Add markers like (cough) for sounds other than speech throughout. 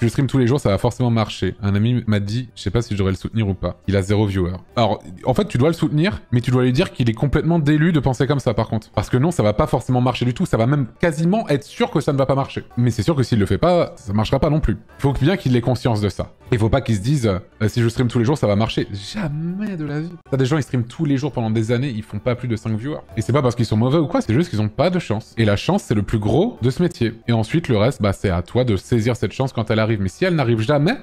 je stream tous les jours, ça va forcément marcher. Un ami m'a dit, je sais pas si je devrais le soutenir ou pas. Il a zéro viewer. Alors, en fait, tu dois le soutenir, mais tu dois lui dire qu'il est complètement délu de penser comme ça, par contre. Parce que non, ça va pas forcément marcher du tout. Ça va même quasiment être sûr que ça ne va pas marcher. Mais c'est sûr que s'il le fait pas, ça marchera pas non plus. Faut bien qu'il ait conscience de ça. Il faut pas qu'ils se disent euh, si je stream tous les jours ça va marcher. Jamais de la vie. T'as des gens ils streament tous les jours pendant des années, ils font pas plus de 5 viewers. Et c'est pas parce qu'ils sont mauvais ou quoi, c'est juste qu'ils ont pas de chance. Et la chance c'est le plus gros de ce métier. Et ensuite le reste, bah c'est à toi de saisir cette chance quand elle arrive. Mais si elle n'arrive jamais,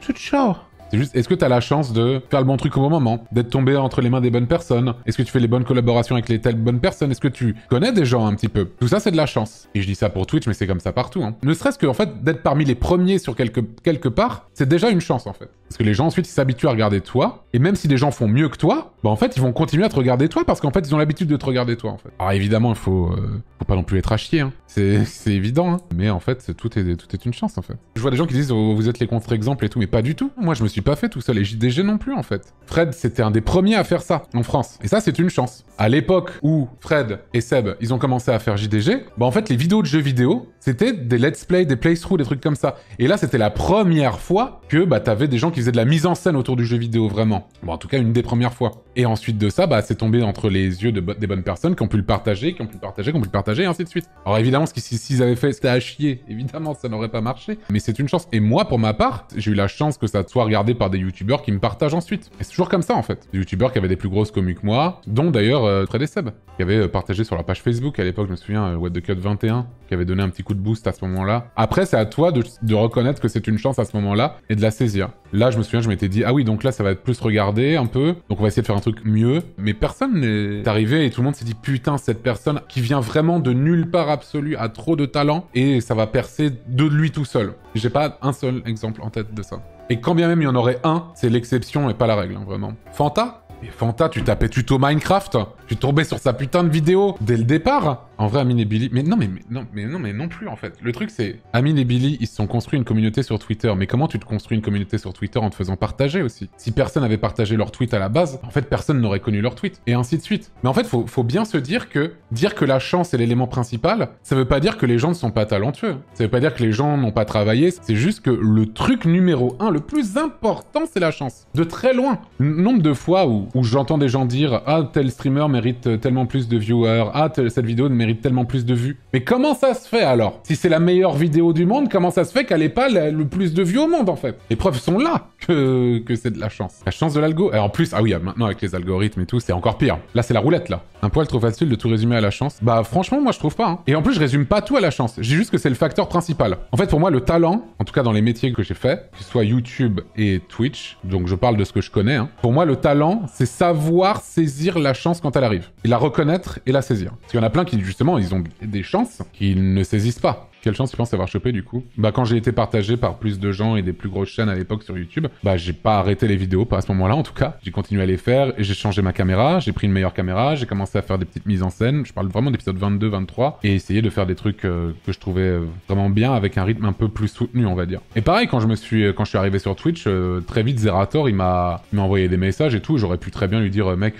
c'est ciao. C'est juste, est-ce que as la chance de faire le bon truc au bon moment, d'être tombé entre les mains des bonnes personnes Est-ce que tu fais les bonnes collaborations avec les telles bonnes personnes Est-ce que tu connais des gens un petit peu Tout ça, c'est de la chance. Et je dis ça pour Twitch, mais c'est comme ça partout. Hein. Ne serait-ce que, en fait, d'être parmi les premiers sur quelque, quelque part, c'est déjà une chance, en fait. Parce que les gens, ensuite, ils s'habituent à regarder toi. Et même si des gens font mieux que toi, bah, en fait, ils vont continuer à te regarder toi parce qu'en fait, ils ont l'habitude de te regarder toi, en fait. Alors, évidemment, il faut, euh, pas non plus être à chier. Hein. C'est évident. Hein. Mais en fait, tout est, tout est une chance, en fait. Je vois des gens qui disent, oh, vous êtes les contre-exemples et tout, mais pas du tout. Moi, je me suis pas fait tout seul et JDG non plus en fait. Fred, c'était un des premiers à faire ça en France. Et ça, c'est une chance. À l'époque où Fred et Seb, ils ont commencé à faire JDG, bah en fait, les vidéos de jeux vidéo, c'était des let's play, des playthroughs, des trucs comme ça. Et là, c'était la première fois que bah t'avais des gens qui faisaient de la mise en scène autour du jeu vidéo vraiment. Bon, en tout cas, une des premières fois. Et ensuite de ça, bah c'est tombé entre les yeux de des bonnes personnes qui ont pu le partager, qui ont pu le partager, qui ont pu le partager, et ainsi de suite. Alors évidemment, ce qu'ils avaient fait, c'était à chier. (laughs) Évidemment, ça n'aurait pas marché. Mais c'est une chance. Et moi, pour ma part, j'ai eu la chance que ça soit regardé par des youtubeurs qui me partagent ensuite. Et c'est toujours comme ça en fait. Des youtubeurs qui avaient des plus grosses communes que moi, dont d'ailleurs euh, très Fred Seb, qui avait euh, partagé sur la page Facebook à l'époque, je me souviens, euh, What the Cut 21, qui avait donné un petit coup de boost à ce moment-là. Après, c'est à toi de, de reconnaître que c'est une chance à ce moment-là et de la saisir. Là, je me souviens, je m'étais dit, ah oui, donc là, ça va être plus regardé un peu, donc on va essayer de faire un truc mieux. Mais personne n'est arrivé et tout le monde s'est dit, putain, cette personne qui vient vraiment de nulle part absolue a trop de talent et ça va percer de lui tout seul. J'ai pas un seul exemple en tête de ça. Et quand bien même il y en aurait un, c'est l'exception et pas la règle, hein, vraiment. Fanta et Fanta, tu tapais tuto Minecraft, tu tombais sur sa putain de vidéo dès le départ. En vrai, Amine et Billy. Mais non, mais, non, mais non, mais non plus en fait. Le truc, c'est Amine et Billy, ils se sont construits une communauté sur Twitter. Mais comment tu te construis une communauté sur Twitter en te faisant partager aussi Si personne n'avait partagé leur tweet à la base, en fait, personne n'aurait connu leur tweet. Et ainsi de suite. Mais en fait, faut, faut bien se dire que dire que la chance est l'élément principal, ça veut pas dire que les gens ne sont pas talentueux. Ça veut pas dire que les gens n'ont pas travaillé. C'est juste que le truc numéro un, le plus important, c'est la chance. De très loin. nombre de fois où, j'entends des gens dire Ah, tel streamer mérite tellement plus de viewers. Ah, cette vidéo ne mérite tellement plus de vues. Mais comment ça se fait alors Si c'est la meilleure vidéo du monde, comment ça se fait qu'elle ait pas le plus de vues au monde en fait Les preuves sont là (laughs) que, que c'est de la chance. La chance de l'algo. Et en plus, ah oui, ah, maintenant avec les algorithmes et tout, c'est encore pire. Là, c'est la roulette là. Un poil trop facile de tout résumer à la chance. Bah franchement, moi je trouve pas. Hein. Et en plus, je résume pas tout à la chance. J'ai juste que c'est le facteur principal. En fait, pour moi, le talent, en tout cas dans les métiers que j'ai fait, que ce soit YouTube et Twitch, donc je parle de ce que je connais. Hein, pour moi, le talent, c'est savoir saisir la chance quand elle arrive. Et la reconnaître et la saisir. Parce qu'il y en a plein qui justement, ils ont des chances qu'ils ne saisissent pas. Quelle chance ils pensent avoir chopé du coup Bah quand j'ai été partagé par plus de gens et des plus grosses chaînes à l'époque sur YouTube, bah j'ai pas arrêté les vidéos, pas à ce moment-là en tout cas. J'ai continué à les faire, j'ai changé ma caméra, j'ai pris une meilleure caméra, j'ai commencé à faire des petites mises en scène, je parle vraiment d'épisode 22, 23, et essayer de faire des trucs euh, que je trouvais euh, vraiment bien avec un rythme un peu plus soutenu on va dire. Et pareil quand je me suis, euh, quand je suis arrivé sur Twitch, très vite Zerator il m'a envoyé des messages et tout, j'aurais pu très bien lui dire mec,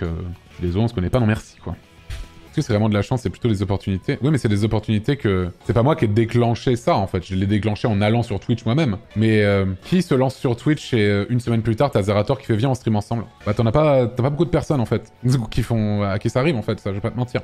les on se connaît pas, non merci quoi est que c'est vraiment de la chance C'est plutôt des opportunités. Oui, mais c'est des opportunités que... C'est pas moi qui ai déclenché ça, en fait. Je l'ai déclenché en allant sur Twitch moi-même. Mais euh, qui se lance sur Twitch et euh, une semaine plus tard, t'as Zerator qui fait « Viens, on stream ensemble ». Bah, t'en as pas... As pas beaucoup de personnes, en fait, (laughs) qui font... à qui ça arrive, en fait, ça, je vais pas te mentir.